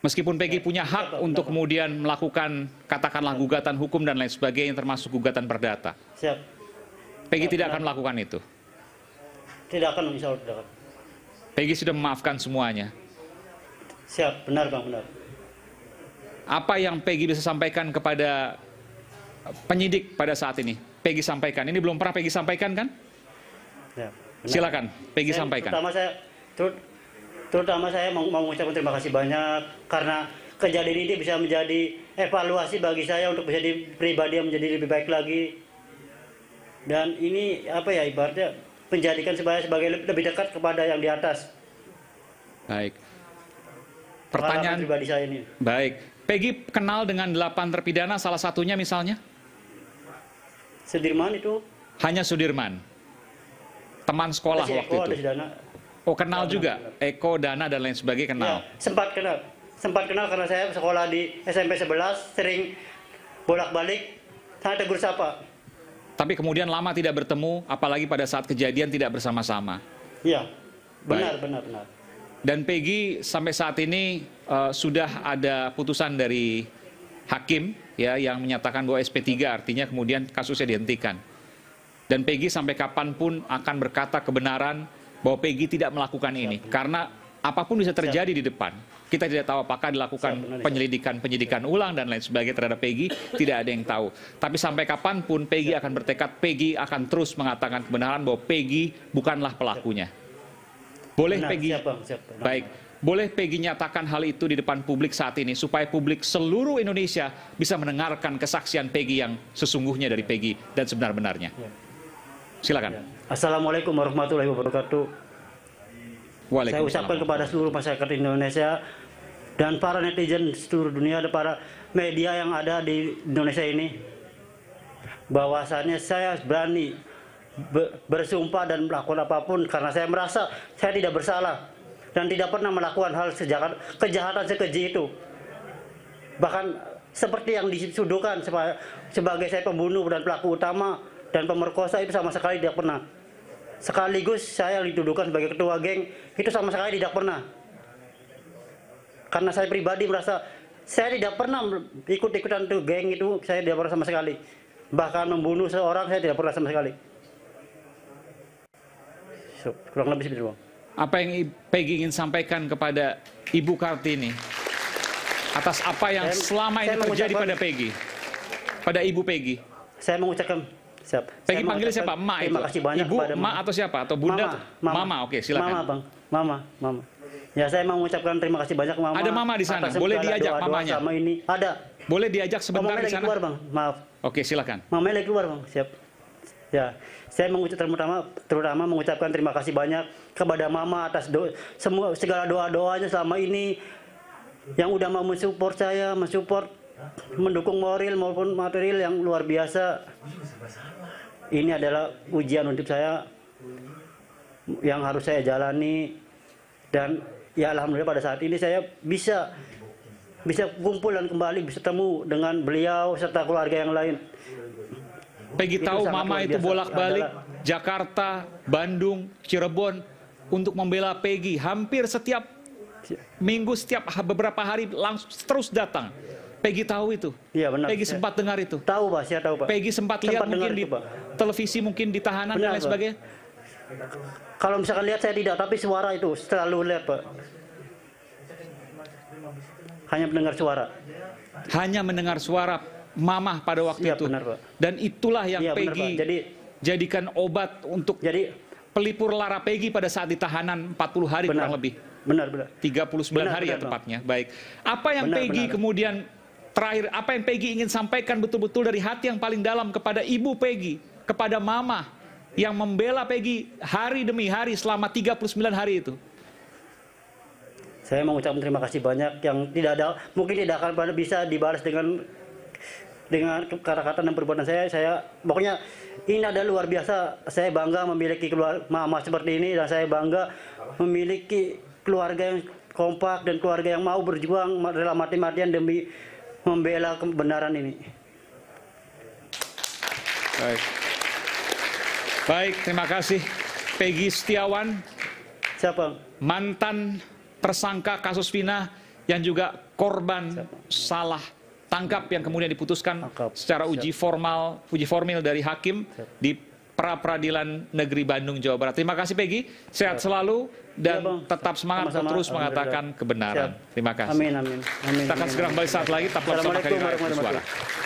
Meskipun Peggy punya hak untuk kemudian melakukan katakanlah gugatan hukum dan lain sebagainya termasuk gugatan perdata. Siap. Peggy tidak akan melakukan itu. Tidak akan insya Allah Peggy sudah memaafkan semuanya. Siap, benar Bang, benar. Apa yang Peggy bisa sampaikan kepada penyidik pada saat ini? Peggy sampaikan. Ini belum pernah Peggy sampaikan kan? Ya, Silakan, Peggy saya, sampaikan. Pertama saya Terutama saya mau, mengucapkan terima kasih banyak karena kejadian ini bisa menjadi evaluasi bagi saya untuk menjadi pribadi yang menjadi lebih baik lagi. Dan ini apa ya ibaratnya menjadikan saya sebagai lebih dekat kepada yang di atas. Baik. Pertanyaan pribadi saya ini. Baik. Peggy kenal dengan delapan terpidana salah satunya misalnya? Sudirman itu. Hanya Sudirman. Teman sekolah waktu itu. Oh kenal Dana. juga, Eko, Dana dan lain sebagainya kenal. Ya, sempat kenal, sempat kenal karena saya sekolah di SMP 11 sering bolak-balik, saya tegur siapa Tapi kemudian lama tidak bertemu, apalagi pada saat kejadian tidak bersama-sama. Iya, benar, benar, benar. Dan Peggy sampai saat ini uh, sudah ada putusan dari hakim ya yang menyatakan bahwa SP3 artinya kemudian kasusnya dihentikan. Dan Peggy sampai kapanpun akan berkata kebenaran bahwa Peggy tidak melakukan Siap. ini karena apapun bisa terjadi Siap. di depan. Kita tidak tahu apakah dilakukan penyelidikan, penyelidikan ulang dan lain sebagainya terhadap Peggy, tidak ada yang tahu. Tapi sampai kapanpun Peggy akan bertekad, Peggy akan terus mengatakan kebenaran bahwa Peggy bukanlah pelakunya. Boleh Benar, Peggy, siap, siap, baik, boleh Peggy nyatakan hal itu di depan publik saat ini supaya publik seluruh Indonesia bisa mendengarkan kesaksian Peggy yang sesungguhnya dari Peggy dan sebenar-benarnya. Iya. Silakan. Iya. Assalamualaikum warahmatullahi wabarakatuh. Saya ucapkan kepada seluruh masyarakat Indonesia dan para netizen seluruh dunia dan para media yang ada di Indonesia ini bahwasannya saya berani bersumpah dan melakukan apapun karena saya merasa saya tidak bersalah dan tidak pernah melakukan hal sejahat, kejahatan sekeji itu bahkan seperti yang disuduhkan sebagai saya pembunuh dan pelaku utama dan pemerkosa itu sama sekali tidak pernah sekaligus saya dituduhkan sebagai ketua geng itu sama sekali tidak pernah karena saya pribadi merasa saya tidak pernah ikut-ikutan tuh geng itu saya tidak pernah sama sekali bahkan membunuh seorang saya tidak pernah sama sekali so, kurang lebih seperti itu apa yang Peggy ingin sampaikan kepada Ibu Kartini atas apa yang saya, selama ini terjadi pada Peggy pada Ibu Peggy saya mengucapkan Siap. Peggy saya panggil siapa? Ma Terima kasih banyak Ibu, pada Ma atau siapa? Atau Bunda? Mama. Mama, mama. oke silakan. Mama, Bang. Mama, Mama. Ya saya mau mengucapkan terima kasih banyak Mama. Ada Mama di sana. Boleh diajak doa, mamanya. sama ini. Ada. Boleh diajak sebentar oh, di sana. keluar, Bang. Maaf. Oke, silakan. Mama lagi keluar, Bang. Siap. Ya, saya mengucapkan terutama terutama mengucapkan terima kasih banyak kepada Mama atas do, semua segala doa-doanya selama ini yang udah mau mensupport saya, mensupport mendukung moral maupun material yang luar biasa ini adalah ujian untuk saya yang harus saya jalani dan ya alhamdulillah pada saat ini saya bisa bisa kumpul dan kembali bisa temu dengan beliau serta keluarga yang lain. Peggy itu tahu mama itu bolak-balik Jakarta, Bandung, Cirebon untuk membela Peggy. Hampir setiap minggu, setiap beberapa hari langsung terus datang. Peggy tahu itu. Iya benar. Peggy iya. sempat dengar itu. Tahu Pak, saya tahu Pak. Pegi sempat, sempat lihat mungkin itu, di Pak televisi mungkin di tahanan dan lain sebagainya? Kalau misalkan lihat saya tidak, tapi suara itu selalu lihat Pak. Hanya mendengar suara. Hanya mendengar suara mamah pada waktu ya, itu. Benar, Pak. Dan itulah yang ya, Peggy benar, Jadi, jadikan obat untuk jadi pelipur lara Peggy pada saat di tahanan 40 hari benar, kurang lebih. Benar, benar. 39 benar, hari ya benar, ya tepatnya. Bang. Baik. Apa yang benar, Peggy benar. kemudian terakhir apa yang Peggy ingin sampaikan betul-betul dari hati yang paling dalam kepada Ibu Peggy? kepada mama yang membela Peggy hari demi hari selama 39 hari itu? Saya mengucapkan terima kasih banyak yang tidak ada mungkin tidak akan bisa dibalas dengan dengan kata-kata dan perbuatan saya saya pokoknya ini adalah luar biasa saya bangga memiliki keluarga mama seperti ini dan saya bangga memiliki keluarga yang kompak dan keluarga yang mau berjuang rela mati-matian demi membela kebenaran ini. Baik. Baik, terima kasih. Peggy Setiawan. Siapa? Mantan tersangka kasus Vina yang juga korban Siapa? salah tangkap yang kemudian diputuskan Angkap. secara uji formal, uji formil dari hakim Siapa? di pra peradilan negeri Bandung Jawa Barat. Terima kasih Peggy, sehat Siapa? selalu dan Siapa? tetap semangat Sama -sama. terus mengatakan kebenaran. Siapa? Terima kasih. Amin amin. amin. Kita akan segera kembali saat lagi tetap bersama kami Suara.